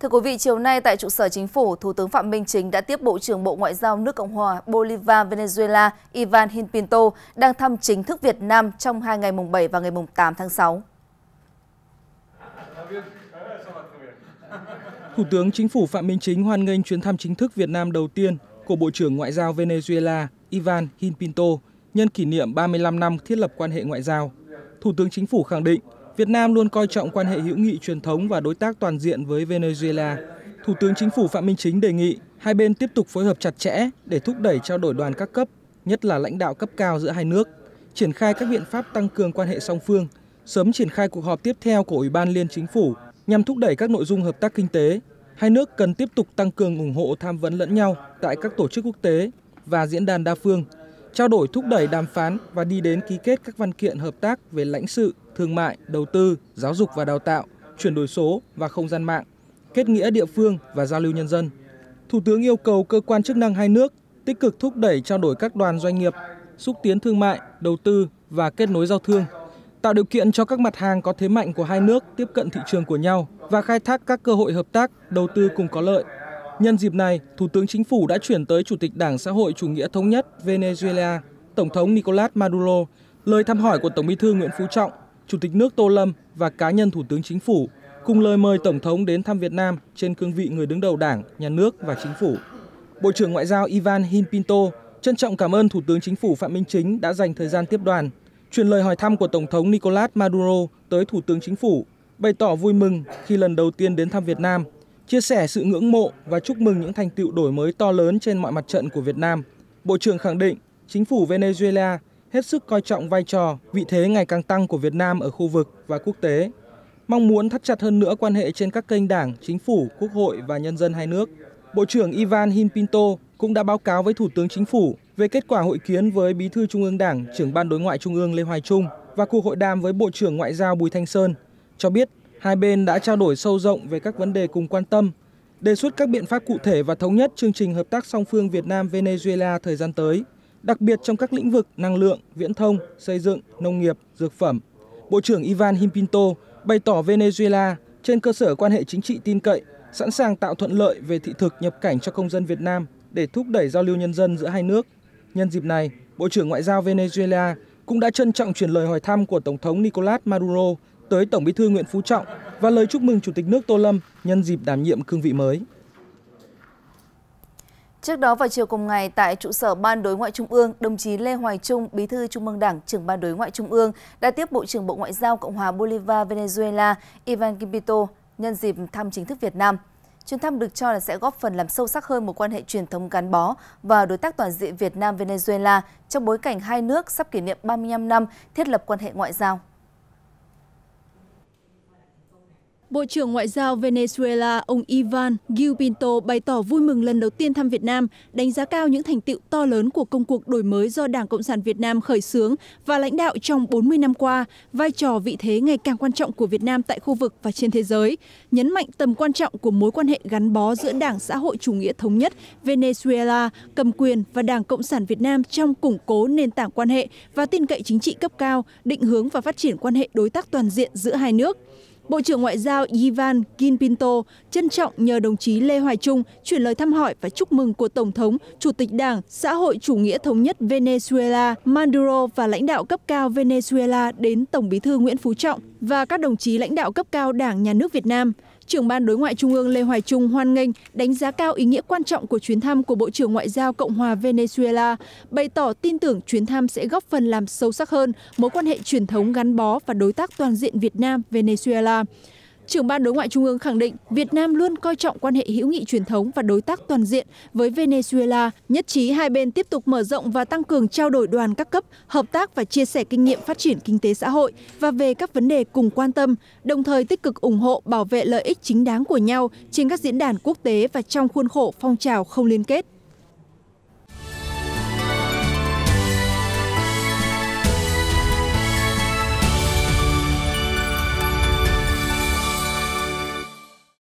Thưa quý vị, chiều nay tại trụ sở chính phủ, Thủ tướng Phạm Minh Chính đã tiếp Bộ trưởng Bộ Ngoại giao nước Cộng hòa Bolivar Venezuela Ivan Hinpinto đang thăm chính thức Việt Nam trong hai ngày mùng 7 và ngày mùng 8 tháng 6. Thủ tướng Chính phủ Phạm Minh Chính hoan nghênh chuyến thăm chính thức Việt Nam đầu tiên của Bộ trưởng Ngoại giao Venezuela Ivan Hinpinto nhân kỷ niệm 35 năm thiết lập quan hệ ngoại giao. Thủ tướng Chính phủ khẳng định Việt Nam luôn coi trọng quan hệ hữu nghị truyền thống và đối tác toàn diện với Venezuela. Thủ tướng Chính phủ Phạm Minh Chính đề nghị hai bên tiếp tục phối hợp chặt chẽ để thúc đẩy trao đổi đoàn các cấp, nhất là lãnh đạo cấp cao giữa hai nước, triển khai các biện pháp tăng cường quan hệ song phương, sớm triển khai cuộc họp tiếp theo của Ủy ban Liên Chính phủ nhằm thúc đẩy các nội dung hợp tác kinh tế. Hai nước cần tiếp tục tăng cường ủng hộ tham vấn lẫn nhau tại các tổ chức quốc tế và diễn đàn đa phương trao đổi thúc đẩy đàm phán và đi đến ký kết các văn kiện hợp tác về lãnh sự, thương mại, đầu tư, giáo dục và đào tạo, chuyển đổi số và không gian mạng, kết nghĩa địa phương và giao lưu nhân dân. Thủ tướng yêu cầu cơ quan chức năng hai nước tích cực thúc đẩy trao đổi các đoàn doanh nghiệp, xúc tiến thương mại, đầu tư và kết nối giao thương, tạo điều kiện cho các mặt hàng có thế mạnh của hai nước tiếp cận thị trường của nhau và khai thác các cơ hội hợp tác, đầu tư cùng có lợi Nhân dịp này, Thủ tướng Chính phủ đã chuyển tới Chủ tịch Đảng Xã hội Chủ nghĩa Thống nhất Venezuela, Tổng thống Nicolas Maduro, lời thăm hỏi của Tổng bí thư Nguyễn Phú Trọng, Chủ tịch nước Tô Lâm và cá nhân Thủ tướng Chính phủ, cùng lời mời Tổng thống đến thăm Việt Nam trên cương vị người đứng đầu Đảng, Nhà nước và Chính phủ. Bộ trưởng Ngoại giao Ivan Hinpinto trân trọng cảm ơn Thủ tướng Chính phủ Phạm Minh Chính đã dành thời gian tiếp đoàn, truyền lời hỏi thăm của Tổng thống Nicolas Maduro tới Thủ tướng Chính phủ, bày tỏ vui mừng khi lần đầu tiên đến thăm Việt Nam – Chia sẻ sự ngưỡng mộ và chúc mừng những thành tựu đổi mới to lớn trên mọi mặt trận của Việt Nam, Bộ trưởng khẳng định chính phủ Venezuela hết sức coi trọng vai trò, vị thế ngày càng tăng của Việt Nam ở khu vực và quốc tế, mong muốn thắt chặt hơn nữa quan hệ trên các kênh đảng, chính phủ, quốc hội và nhân dân hai nước. Bộ trưởng Ivan Himpinto cũng đã báo cáo với Thủ tướng Chính phủ về kết quả hội kiến với Bí thư Trung ương Đảng, trưởng Ban Đối ngoại Trung ương Lê Hoài Trung và cuộc hội đàm với Bộ trưởng Ngoại giao Bùi Thanh Sơn, cho biết Hai bên đã trao đổi sâu rộng về các vấn đề cùng quan tâm, đề xuất các biện pháp cụ thể và thống nhất chương trình hợp tác song phương Việt Nam Venezuela thời gian tới, đặc biệt trong các lĩnh vực năng lượng, viễn thông, xây dựng, nông nghiệp, dược phẩm. Bộ trưởng Ivan Himpinto bày tỏ Venezuela trên cơ sở quan hệ chính trị tin cậy, sẵn sàng tạo thuận lợi về thị thực nhập cảnh cho công dân Việt Nam để thúc đẩy giao lưu nhân dân giữa hai nước. Nhân dịp này, Bộ trưởng Ngoại giao Venezuela cũng đã trân trọng chuyển lời hỏi thăm của Tổng thống Nicolas Maduro tới Tổng Bí thư Nguyễn Phú Trọng và lời chúc mừng Chủ tịch nước Tô Lâm nhân dịp đảm nhiệm cương vị mới. Trước đó vào chiều cùng ngày tại trụ sở Ban Đối ngoại Trung ương, đồng chí Lê Hoài Trung, Bí thư Trung ương Đảng, trưởng Ban Đối ngoại Trung ương đã tiếp Bộ trưởng Bộ Ngoại giao Cộng hòa Bolivar Venezuela Ivan Gimbito nhân dịp thăm chính thức Việt Nam. Chuyến thăm được cho là sẽ góp phần làm sâu sắc hơn mối quan hệ truyền thống gắn bó và đối tác toàn diện Việt Nam Venezuela trong bối cảnh hai nước sắp kỷ niệm 35 năm thiết lập quan hệ ngoại giao. Bộ trưởng Ngoại giao Venezuela ông Ivan Gil bày tỏ vui mừng lần đầu tiên thăm Việt Nam, đánh giá cao những thành tiệu to lớn của công cuộc đổi mới do Đảng Cộng sản Việt Nam khởi xướng và lãnh đạo trong 40 năm qua, vai trò vị thế ngày càng quan trọng của Việt Nam tại khu vực và trên thế giới, nhấn mạnh tầm quan trọng của mối quan hệ gắn bó giữa Đảng Xã hội Chủ nghĩa Thống nhất Venezuela, cầm quyền và Đảng Cộng sản Việt Nam trong củng cố nền tảng quan hệ và tin cậy chính trị cấp cao, định hướng và phát triển quan hệ đối tác toàn diện giữa hai nước. Bộ trưởng Ngoại giao Ivan Ginpinto trân trọng nhờ đồng chí Lê Hoài Trung chuyển lời thăm hỏi và chúc mừng của Tổng thống, Chủ tịch Đảng, Xã hội Chủ nghĩa Thống nhất Venezuela Maduro và lãnh đạo cấp cao Venezuela đến Tổng bí thư Nguyễn Phú Trọng và các đồng chí lãnh đạo cấp cao Đảng Nhà nước Việt Nam trưởng ban đối ngoại trung ương lê hoài trung hoan nghênh đánh giá cao ý nghĩa quan trọng của chuyến thăm của bộ trưởng ngoại giao cộng hòa venezuela bày tỏ tin tưởng chuyến thăm sẽ góp phần làm sâu sắc hơn mối quan hệ truyền thống gắn bó và đối tác toàn diện việt nam venezuela trưởng ban đối ngoại trung ương khẳng định việt nam luôn coi trọng quan hệ hữu nghị truyền thống và đối tác toàn diện với venezuela nhất trí hai bên tiếp tục mở rộng và tăng cường trao đổi đoàn các cấp hợp tác và chia sẻ kinh nghiệm phát triển kinh tế xã hội và về các vấn đề cùng quan tâm đồng thời tích cực ủng hộ bảo vệ lợi ích chính đáng của nhau trên các diễn đàn quốc tế và trong khuôn khổ phong trào không liên kết